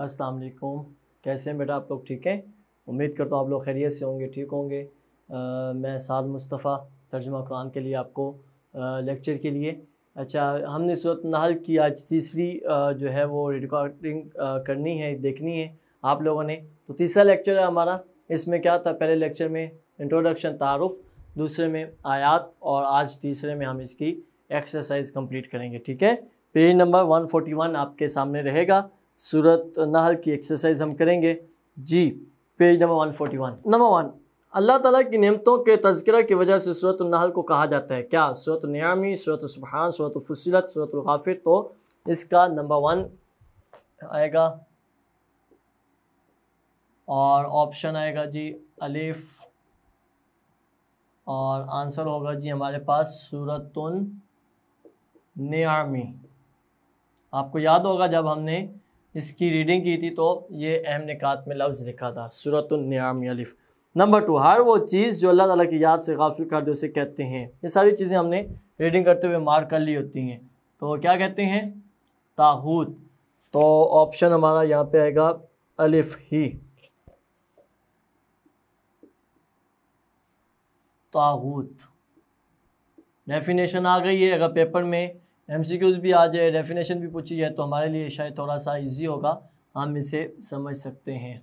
अस्सलाम वालेकुम कैसे हैं बेटा आप लोग ठीक हैं उम्मीद करता हूँ आप लोग खैरियत से होंगे ठीक होंगे आ, मैं साद मुस्तफ़ा तर्जुमा कुरान के लिए आपको आ, लेक्चर के लिए अच्छा हमने सूरत नहल की आज तीसरी आ, जो है वो रिकॉर्डिंग करनी है देखनी है आप लोगों ने तो तीसरा लेक्चर है हमारा इसमें क्या था पहले लेक्चर में इंट्रोडक्शन तारुफ़ दूसरे में आयात और आज तीसरे में हम इसकी एक्सरसाइज कंप्लीट करेंगे ठीक है पेज नंबर 141 आपके सामने रहेगा सूरत नहल की एक्सरसाइज हम करेंगे जी पेज नंबर 141 नंबर वन अल्लाह ताला की नियमतों के तस्करा की वजह से सूरत नहल को कहा जाता है क्या सूरत नियामी सूरत सुबहान सूरत फसिलत सूरत गाफिर तो इसका नंबर वन आएगा और ऑप्शन आएगा जी अलिफ और आंसर होगा जी हमारे पास सूरत नियामी आपको याद होगा जब हमने इसकी रीडिंग की थी तो ये अहम निकात में लफ्ज़ लिखा था सूरत नियामी अलिफ नंबर टू हर वो चीज़ जो अल्लाह ताला की याद से गाफिल कर दे उसे कहते हैं ये सारी चीज़ें हमने रीडिंग करते हुए मार कर ली होती हैं तो क्या कहते हैं ताहूत तो ऑप्शन हमारा यहाँ पे आएगा अलिफ ही तागूत डेफिनेशन आ गई है अगर पेपर में एम भी आ जाए डेफिनेशन भी पूछी जाए तो हमारे लिए शायद थोड़ा सा इजी होगा हम इसे समझ सकते हैं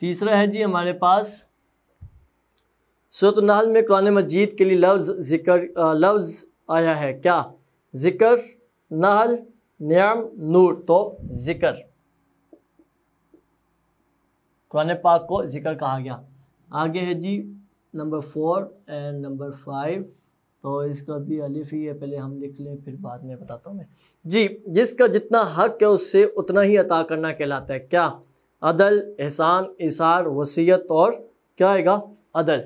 तीसरा है जी हमारे पास सूरत में कुरान मजीद के लिए लफ्ज़ जिक्र लफ्ज़ आया है क्या जिक्र नहल न्याम नूर तो जिक्र कुरान पाक को ज़िक्र कहा गया आगे है जी number four and number five तो इसका भी अलिफ ही है पहले हम लिख लें फिर बाद में बताता हूँ मैं जी जिसका जितना हक है उससे उतना ही अता करना कहलाता है क्या अदल एहसान इसार वसीयत और क्या आएगा अदल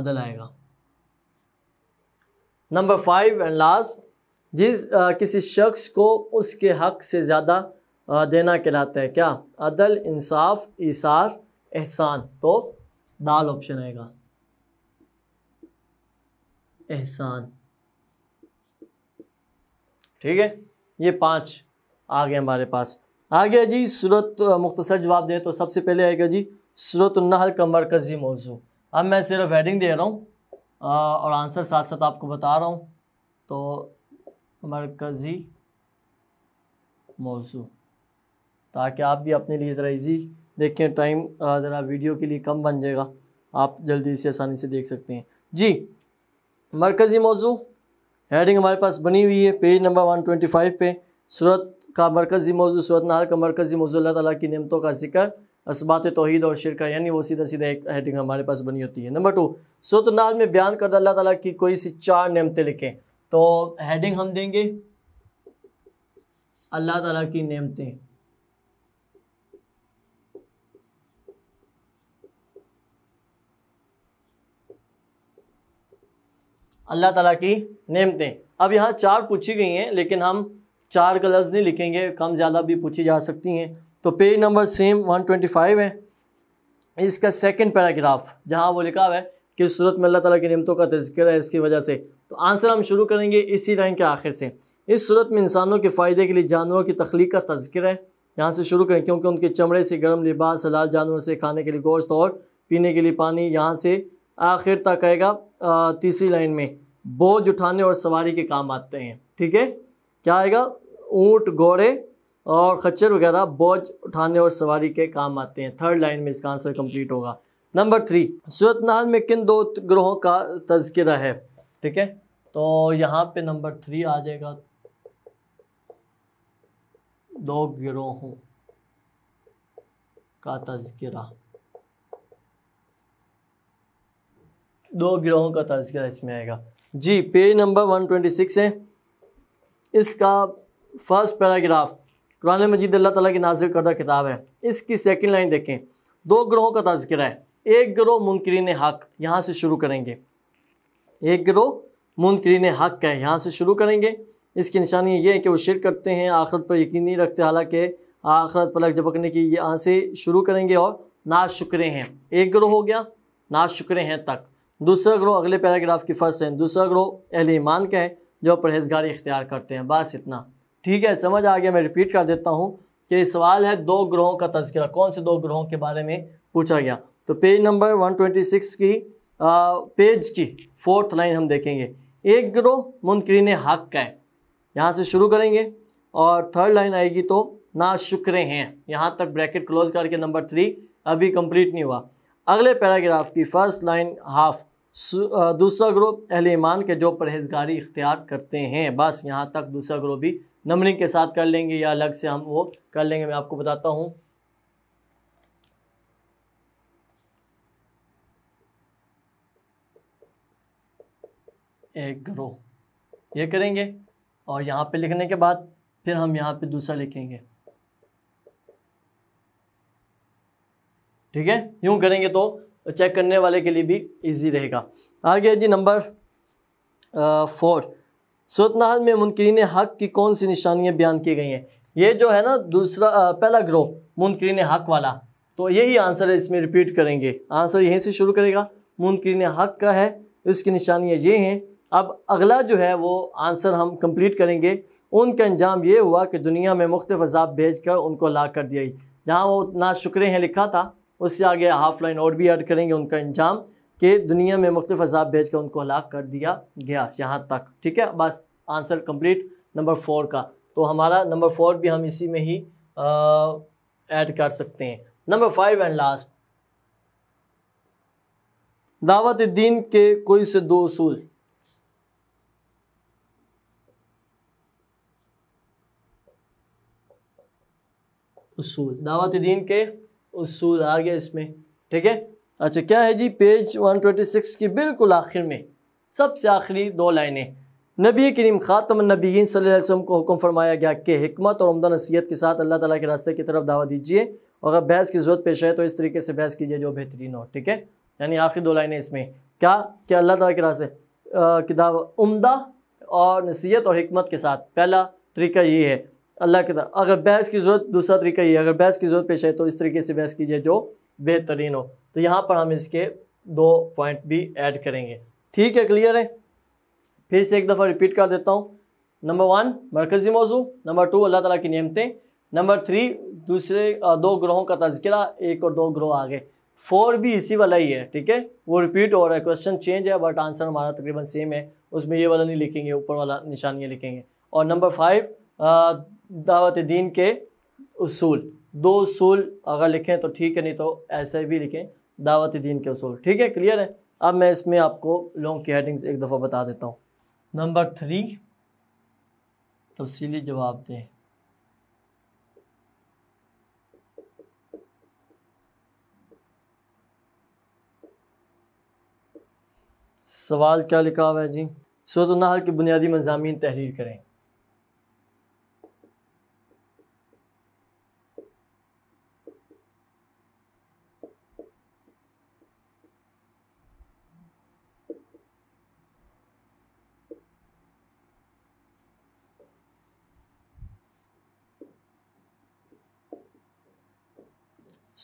अदल आएगा नंबर फाइव एंड लास्ट जिस आ, किसी शख्स को उसके हक से ज़्यादा देना कहलाता है क्या अदल इंसाफ इसार एहसान तो दाल ऑप्शन आएगा एहसान ठीक है ये पांच आ गए हमारे पास आ गया जी सूरत मुख्तसर जवाब दें तो सबसे पहले आएगा जी सूरत नहल का मरकज़ी मौजू अब मैं सिर्फ हेडिंग दे रहा हूँ और आंसर साथ साथ आपको बता रहा हूँ तो मरकज़ी मौजू ताकि आप भी अपने लिए ज़रा ईजी देखें टाइम ज़रा वीडियो के लिए कम बन जाएगा आप जल्दी से आसानी से देख सकते हैं जी मरकज़ी मौजू हेडिंग हमारे पास बनी हुई है page number one twenty five पे सूरत का मरकज़ी मौजू सूरत नाल का मरकज़ी मौजू अल्लाह ताली की नियमतों का जिक्र इसबात तोहद और शिरका यानी वो सीधा सीधा एक हेडिंग हमारे पास बनी होती है नंबर टू सूरत नाल में बयान कर अल्लाह ताला की कोई सी चार नियमतें लिखें तो हेडिंग हम देंगे अल्लाह ताला की नियमतें अल्लाह ताला की नेमतें अब यहाँ चार पूछी गई हैं लेकिन हम चार कलर्स नहीं लिखेंगे कम ज़्यादा भी पूछी जा सकती हैं तो पेज नंबर सेम 125 है इसका सेकंड पैराग्राफ जहाँ वो लिखा हुआ है कि सूरत में अल्लाह ताला की नियमतों का तस्कर है इसकी वजह से तो आंसर हम शुरू करेंगे इसी लाइन के आखिर से इस सूरत में इंसानों के फ़ायदे के लिए जानवरों की तख्लीक का तस्कर है यहाँ से शुरू करें क्योंकि उनके चमड़े से गर्म लिबास हलाल जानवरों से खाने के लिए गोश्त और पीने के लिए पानी यहाँ से आखिर तक आएगा तीसरी लाइन में बोझ उठाने और सवारी के काम आते हैं ठीक है क्या आएगा ऊंट घोड़े और खच्चर वगैरह बोझ उठाने और सवारी के काम आते हैं थर्ड लाइन में इसका आंसर कंप्लीट होगा नंबर थ्री सूरत नहल में किन दो ग्रहों का तस्करा है ठीक है तो यहाँ पे नंबर थ्री आ जाएगा दो गिरोहों का तस्करा दो ग्रहों का तस्करा इसमें आएगा जी page number one twenty six है इसका फर्स्ट पैराग्राफ कुरान मजीद अल्लाह ताला की नाजिल करदा किताब है इसकी सेकंड लाइन देखें दो ग्रहों का तस्करा है एक ग्रोह मुनकरीन हक यहाँ से शुरू करेंगे एक ग्रोह मुनकरीन हक है यहाँ से शुरू करेंगे इसकी निशानी ये है कि वो शिर करते हैं आखरत पर यकीन नहीं रखते हालांकि आखरत पलक झपकने की यहाँ से शुरू करेंगे और ना शुक्रे हैं एक ग्रोह हो गया ना शुक्रे हैं तक दूसरा ग्रोह अगले पैराग्राफ की फर्स्ट है दूसरा ग्रोह अहले ईमान के हैं जो परहेजगारी इख्तियार करते हैं बस इतना ठीक है समझ आ गया मैं रिपीट कर देता हूँ कि सवाल है दो ग्रहों का तस्करा कौन से दो ग्रहों के बारे में पूछा गया तो पेज नंबर 126 की आ, पेज की फोर्थ लाइन हम देखेंगे एक ग्रोह मुनकरीन हक का है यहाँ से शुरू करेंगे और थर्ड लाइन आएगी तो ना शुक्रे हैं यहाँ तक ब्रैकेट क्लोज करके नंबर थ्री अभी कंप्लीट नहीं हुआ अगले पैराग्राफ की फर्स्ट लाइन हाफ दूसरा ग्रोह अहल ईमान के जो परहेजगारी इख्तियार करते हैं बस यहाँ तक दूसरा ग्रोह भी नंबरिंग के साथ कर लेंगे या अलग से हम वो कर लेंगे मैं आपको बताता हूँ एक ग्रोह ये करेंगे और यहाँ पे लिखने के बाद फिर हम यहाँ पे दूसरा लिखेंगे ठीक है यूं करेंगे तो और तो चेक करने वाले के लिए भी ईजी रहेगा आगे जी नंबर फोर सूरतनाल में मुनकरीन हक की कौन सी निशानियाँ बयान की गई हैं ये जो है ना दूसरा पहला ग्रोह मुनकरीन हक वाला तो यही आंसर है इसमें रिपीट करेंगे आंसर यहीं से शुरू करेगा मुनकरीन हक का है उसकी निशानियाँ ये हैं अब अगला जो है वो आंसर हम कंप्लीट करेंगे उनका अंजाम ये हुआ कि दुनिया में मुख्तफ अजाब भेज कर उनको ला कर दिया जहाँ वो ना शुक्र हैं लिखा था उससे आगे हाफ लाइन और भी ऐड करेंगे उनका इंजाम कि दुनिया में मुख्तफ अजाब भेज कर उनको हलाक कर दिया गया यहाँ तक ठीक है बस आंसर कम्प्लीट नंबर फोर का तो हमारा नंबर फोर भी हम इसी में ही ऐड कर सकते हैं नंबर फाइव एंड लास्ट दावत दीन के कोई से दो असूल असूल दावत दीन के उसूल आ गया इसमें ठीक है अच्छा क्या है जी पेज 126 की बिल्कुल आखिर में सबसे आखिरी दो लाइनें नबी करीम ख़ातम नबीन सल्लम को हुक्म फरमाया गया कि हमत और उमदा नसीहत के साथ अल्लाह ताला के रास्ते की तरफ दावा दीजिए और अगर बहस की ज़रूरत पेश है तो इस तरीके से बहस कीजिए जो बेहतरीन हो ठीक है यानी आखिरी दो लाइनें इसमें क्या कि अल्लाह तला के रास्ते किताब उमदा और नसीहत और हमत के साथ पहला तरीका ये है अल्लाह के साथ अगर बहस की ज़रूरत दूसरा तरीका ये अगर बहस की ज़रूरत पेश है तो इस तरीके से बहस कीजिए जो बेहतरीन हो तो यहाँ पर हम इसके दो पॉइंट भी ऐड करेंगे ठीक है क्लियर है फिर से एक दफ़ा रिपीट कर देता हूँ नंबर वन मरकज़ी मौजू नंबर टू अल्लाह ताला की नियमतें नंबर थ्री दूसरे दो ग्रहों का तस्करा एक और दो ग्रह आगे फोर भी इसी वाला ही है ठीक है वो रिपीट हो रहा है क्वेश्चन चेंज है बट आंसर हमारा तकरीबन सेम है उसमें ये वाला नहीं लिखेंगे ऊपर वाला निशानियाँ लिखेंगे और नंबर फाइव दावत दीन के असूल दो उसूल अगर लिखें तो ठीक है नहीं तो ऐसे भी लिखें दावत दीन के असूल ठीक है क्लियर है अब मैं इसमें आपको लॉन्ग की हेडिंग्स एक दफ़ा बता देता हूँ नंबर थ्री तफसीली जवाब दें सवाल क्या लिखा हुआ है जी सूरत नहल की बुनियादी मजामी तहरीर करें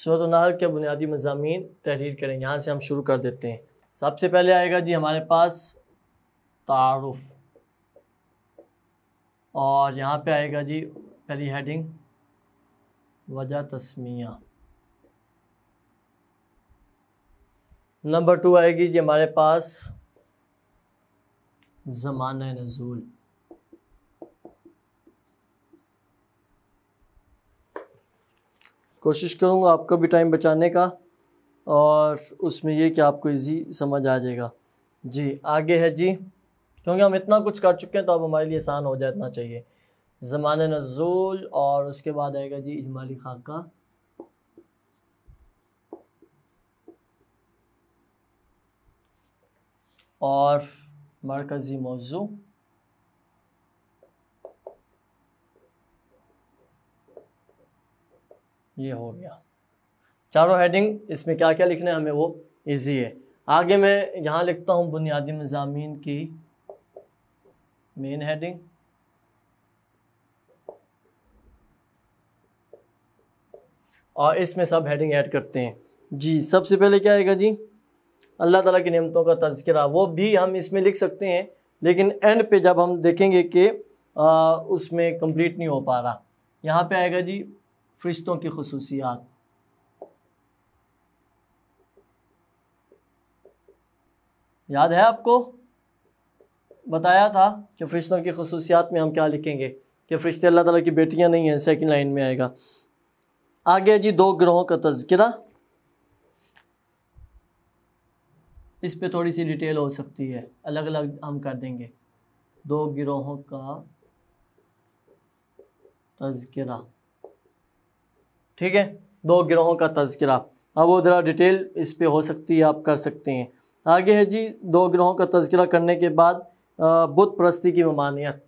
सूरतनाल के बुनियादी मजामी तहरीर करें यहाँ से हम शुरू कर देते हैं सबसे पहले आएगा जी हमारे पास तारफ़ और यहाँ पे आएगा जी पहली हेडिंग वजह तस्मिया नंबर टू आएगी जी हमारे पास ज़मान नज़ूल कोशिश करूँगा आपका भी टाइम बचाने का और उसमें ये कि आपको इजी समझ आ जाएगा जी आगे है जी क्योंकि हम इतना कुछ कर चुके हैं तो अब हमारे लिए आसान हो जाना चाहिए ज़मान नज़ूल और उसके बाद आएगा जी इजमाली खाका और मरकज़ी मौजू ये हो गया हम्म। चारों हेडिंग इसमें क्या क्या लिखना है हमें वो इजी है आगे मैं यहाँ लिखता हूँ बुनियादी मजामी की मेन हेडिंग और इसमें सब हेडिंग ऐड करते हैं जी सबसे पहले क्या आएगा जी अल्लाह ताला की नियमतों का तस्करा वो भी हम इसमें लिख सकते हैं लेकिन एंड पे जब हम देखेंगे कि उसमें कंप्लीट नहीं हो पा रहा यहाँ पे आएगा जी फरिश्तों की खसूसियात याद है आपको बताया था कि फरिश्तों की खसूसियात में हम क्या लिखेंगे कि फरिश्ते अल्लाह ताला की बेटियां नहीं हैं सेकंड लाइन में आएगा आगे जी दो ग्रहों का तस्करा इस पे थोड़ी सी डिटेल हो सकती है अलग अलग हम कर देंगे दो ग्रहों का तस्करा ठीक है दो ग्रहों का तस्करा अब वो ज़रा डिटेल इस पर हो सकती है आप कर सकते हैं आगे है जी दो ग्रहों का तस्करा करने के बाद बुत प्रस्ती की ममानियत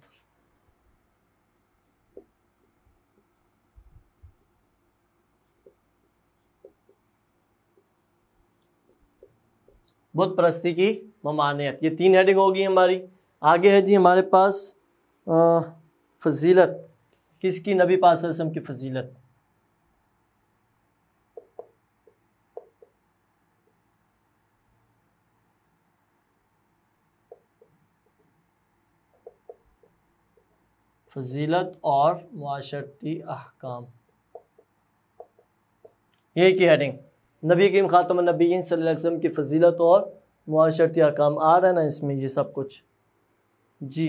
बुत प्रस्ती की ममानियत ये तीन हेडिंग होगी हमारी आगे है जी हमारे पास फजीलत किसकी नबी पास की फजीलत फजीलत और माशरती अहकाम यही की हेडिंग नबी करीम ख़ातम नबीन वसम की फजीलत और माशरती अहकाम आ रहा है ना इसमें ये सब कुछ जी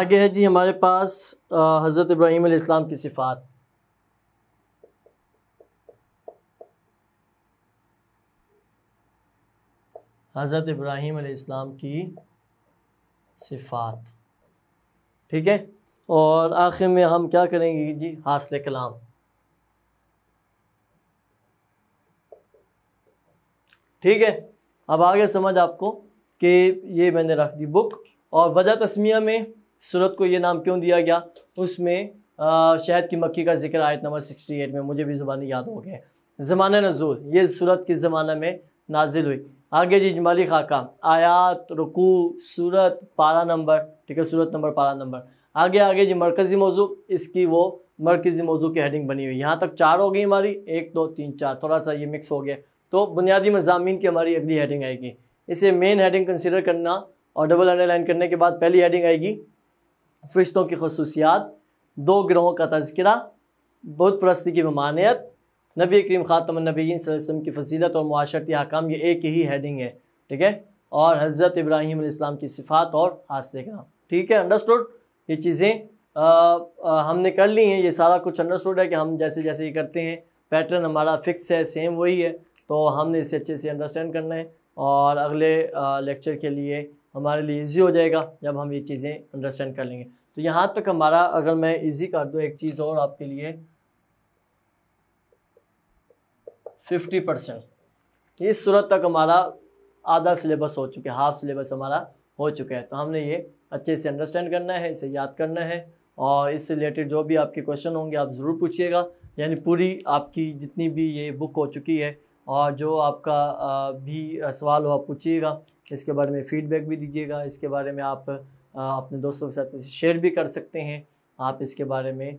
आगे है जी हमारे पास हज़रत इब्राहिम इस्लाम की सिफ़ात हज़रत इब्राहिम इस्लाम की सिफ़ात ठीक है और आखिर में हम क्या करेंगे जी हासिल कलाम ठीक है अब आगे समझ आपको कि ये मैंने रख दी बुक और वजह तस्मिया में सूरत को ये नाम क्यों दिया गया उसमें शहद की मक्की का जिक्र आयत नंबर 68 में मुझे भी ज़बानी याद हो गया ज़माना नजूर ये सूरत के ज़माना में नाजिल हुई आगे जी इजमाली खाका आयात रुकू सूरत पारा नंबर ठीक है सूरत नंबर पारा नंबर आगे आगे जी मरकज़ी मौजू इसकी वो मरकज़ी मौजू की हेडिंग बनी हुई यहाँ तक चार हो गई हमारी एक दो तीन चार थोड़ा सा ये मिक्स हो गया तो बुनियादी मजामी की हमारी अगली हेडिंग आएगी इसे मेन हेडिंग कंसिडर करना और डबल अंडरलाइन करने के बाद पहली हेडिंग आएगी फरिश्तों की खसूसियात दो ग्रहों का तस्करा बुध प्रस्ती की ममानियत नबी करीम ख़ातम नबीन की फसीलत और माशरती हकाम ये एक ही हेडिंग है ठीक है और हज़रत इब्राहिम इस्लाम की सिफ़ात और हासिल कराम ठीक है अंडरस्टूड ये चीज़ें हमने कर ली हैं ये सारा कुछ अंडरस्टूड है कि हम जैसे जैसे ये करते हैं पैटर्न हमारा फिक्स है सेम वही है तो हमने इसे अच्छे से अंडरस्टैंड करना है और अगले लेक्चर के लिए हमारे लिए ईजी हो जाएगा जब हम ये चीज़ें अंडरस्टैंड कर लेंगे तो यहाँ तक हमारा अगर मैं ईजी कर दूँ एक चीज़ और आपके लिए फिफ्टी परसेंट इस सूरत तक हमारा आधा सिलेबस हो चुका है हाफ सिलेबस हमारा हो चुका है तो हमने ये अच्छे से अंडरस्टैंड करना है इसे याद करना है और इससे रिलेटेड जो भी आपके क्वेश्चन होंगे आप ज़रूर पूछिएगा यानी पूरी आपकी जितनी भी ये बुक हो चुकी है और जो आपका भी सवाल हो आप पूछिएगा इसके बारे में फीडबैक भी दीजिएगा इसके बारे में आप अपने दोस्तों के साथ शेयर भी कर सकते हैं आप इसके बारे में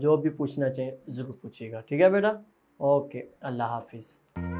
जो भी पूछना चाहें ज़रूर पूछिएगा ठीक है बेटा ओके अल्लाह हाफिज़